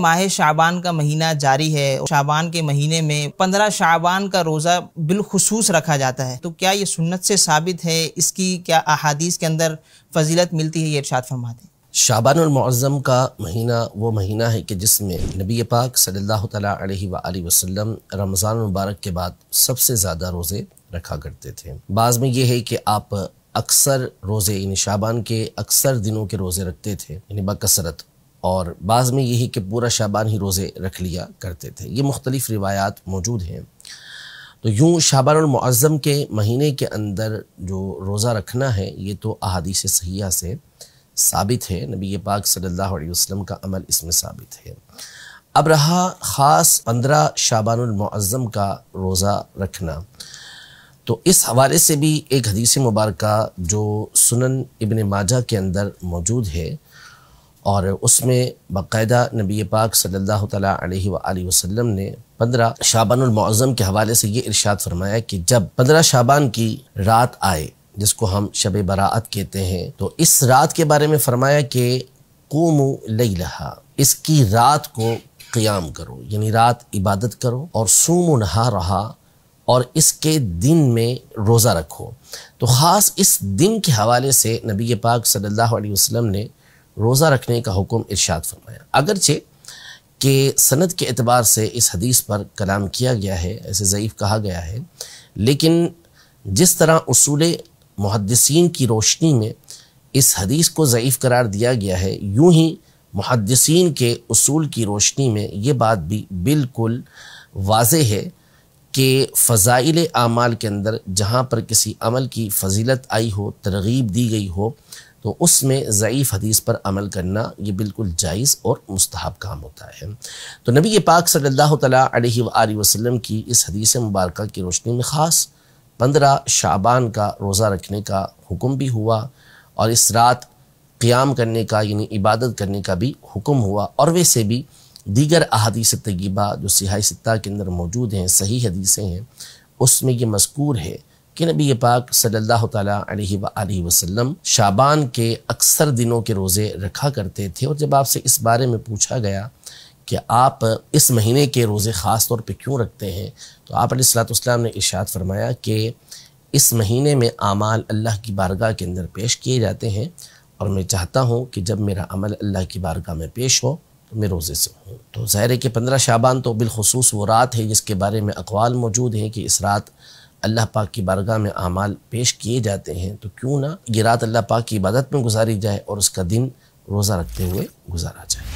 माह शाबान का महीना जारी है शाबान के महीने में पंद्रह शाबान का रोज़ा बिलखसूस रखा जाता है तो क्या ये सुन्नत से साबित है इसकी क्या अहादीस के अंदर फजीलत मिलती है ये इर्शाद फरमाते हैं शाबान शाबानज़म का महीना वो महीना है कि जिसमें नबी पाक सल्लल्लाहु अलैहि वसल्लम रमज़ान मुबारक के बाद सबसे ज़्यादा रोज़े रखा करते थे बाज़ में ये है कि आप अक्सर रोज़े इन शाबान के अक्सर दिनों के रोज़े रखते थे यानी बकसरत और बाद में यही कि पूरा शाबान ही रोज़े रख लिया करते थे ये मुख्तलिफ़ रिवायात मौजूद हैं तो यूँ शाबान के महीने के अंदर जो रोज़ा रखना है ये तो अहादीस सहिया से साबित है नबी पाक सल्लल्लाहु अलैहि वसल्लम का अमल इसमें साबित है अब रहा ख़ास पंद्रह शाबानमज़म का रोज़ा रखना तो इस हवाले से भी एक हदीस मुबारक जो सुनन इबन माजा के अंदर मौजूद है और उसमें बाकायदा नबी पाक सल्लल्लाहु अलैहि सल्ला वसल्लम ने पंद्रह शाबानमज़म के हवाले से ये इरशाद फरमाया कि जब पंद्रह शाबान की रात आए जिसको हम शब बरात कहते हैं तो इस रात के बारे में फरमाया कि कोमो लई इसकी रात को क़याम करो यानी रात इबादत करो और सूम नहा रहा और इसके दिन में रोज़ा रखो तो ख़ास इस दिन के हवाले से नबी पाक सल्लल्लाहु अलैहि वसल्लम ने रोज़ा रखने का हुक्म इरशाद फरमाया अगरचे कि सनद के अतबार से इस हदीस पर कलाम किया गया है ऐसे ज़यीफ़ कहा गया है लेकिन जिस तरह असूल मुहदसिन की रोशनी में इस हदीस को ज़यीफ़ करार दिया गया है यूं ही मुहदसिन के असूल की रोशनी में ये बात भी बिल्कुल वाज है कि फ़ज़ाइल आमाल के अंदर जहाँ पर किसी अमल की फजीलत आई हो तरगीब दी गई हो तो उसमें ज़यीफ़ हदीस पर अमल करना ये बिल्कुल जायज़ और मुस्तहब काम होता है तो नबी पाक सल्लल्लाहु अलैहि सल्ला वसल्लम की इस हदीस मुबारक की रोशनी में ख़ास पंद्रह शाबान का रोज़ा रखने का हुक्म भी हुआ और इस रात क़्याम करने का यानी इबादत करने का भी हुक्म हुआ और वैसे भी दीगर अहदीस तयबा जो सिहाई सत्ता के अंदर मौजूद हैं सही हदीसें हैं उसमें ये मजकूर है कि नबी पाक सल्लल्लाहु अलैहि वसल्लम शाबान के अक्सर दिनों के रोज़े रखा करते थे और जब आपसे इस बारे में पूछा गया कि आप इस महीने के रोज़े ख़ास तौर पे क्यों रखते हैं तो आप सलाम ने इशाद फरमाया कि इस महीने में आमाल अल्लाह की बारगाह के अंदर पेश किए जाते हैं और मैं चाहता हूँ कि जब मेरा अमल अल्लाह की बारगाह में पेश हो मैं रोज़े से हूँ तो है के पंद्रह शाबान तो बिलखसूस वो रात है जिसके बारे में अकवाल मौजूद हैं कि इस रात अल्लाह पाक की बारगाह में अमाल पेश किए जाते हैं तो क्यों ना ये रात अल्लाह पाक की इबादत में गुजारी जाए और उसका दिन रोज़ा रखते हुए गुजारा जाए